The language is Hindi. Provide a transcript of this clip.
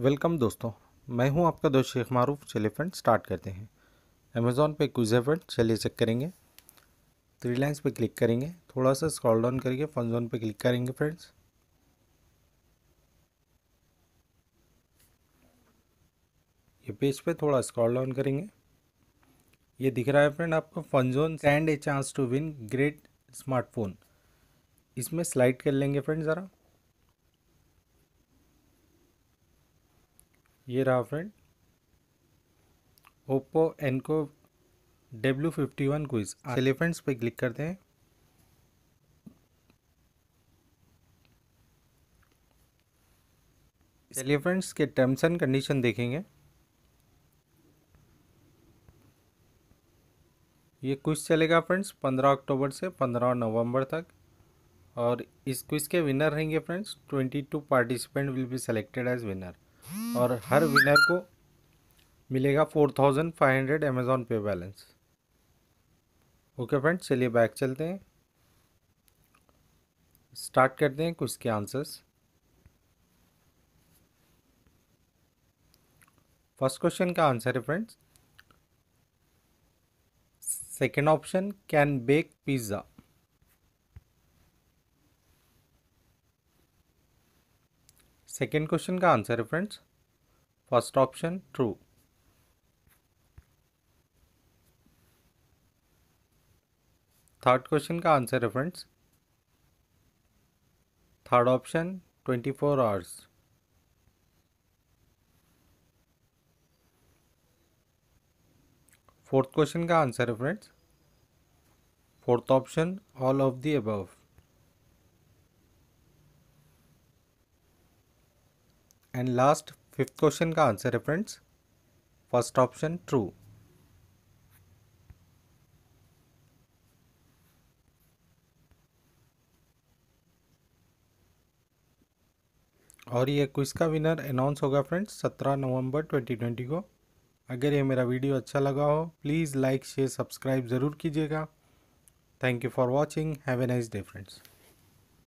वेलकम दोस्तों मैं हूं आपका दोस्त शेख मारूफ चलिए फ्रेंड स्टार्ट करते हैं अमेज़ॉन पे क्विज फ्रेंड चलिए चेक करेंगे थ्री लाइन्स पे क्लिक करेंगे थोड़ा सा स्क्रॉल डाउन करके फन जोन पे क्लिक करेंगे फ्रेंड्स ये पेज पे थोड़ा स्क्रॉल डाउन करेंगे ये दिख रहा है फ्रेंड आपको fun zone send a chance to win great smartphone इसमें स्लाइड कर लेंगे फ्रेंड ज़रा ये रहा friend Oppo Enco W fifty one quiz elephants पे क्लिक करते हैं एलिफेंट्स के टर्म्स एंड कंडीशन देखेंगे ये क्विज चलेगा फ्रेंड्स पंद्रह अक्टूबर से पंद्रह नवंबर तक और इस क्विज के विनर रहेंगे friends twenty two participant will be selected as winner और हर विनर को मिलेगा four thousand five hundred Amazon pay balance okay friends चलिए बैक चलते हैं स्टार्ट करते हैं कुछ के आंसर्स फर्स्ट क्वेश्चन का आंसर है friends second option can bake pizza second question का आंसर है friends first option true third question का आंसर है friends third option twenty four hours fourth question का आंसर है friends fourth option all of the above and last fifth question का आंसर है फ्रेंड्स फर्स्ट ऑप्शन ट्रू और ये क्विज का विनर अनाउंस होगा फ्रेंड्स सत्रह नवंबर 2020 को अगर ये मेरा वीडियो अच्छा लगा हो प्लीज़ लाइक शेयर सब्सक्राइब ज़रूर कीजिएगा thank you for watching have a nice day friends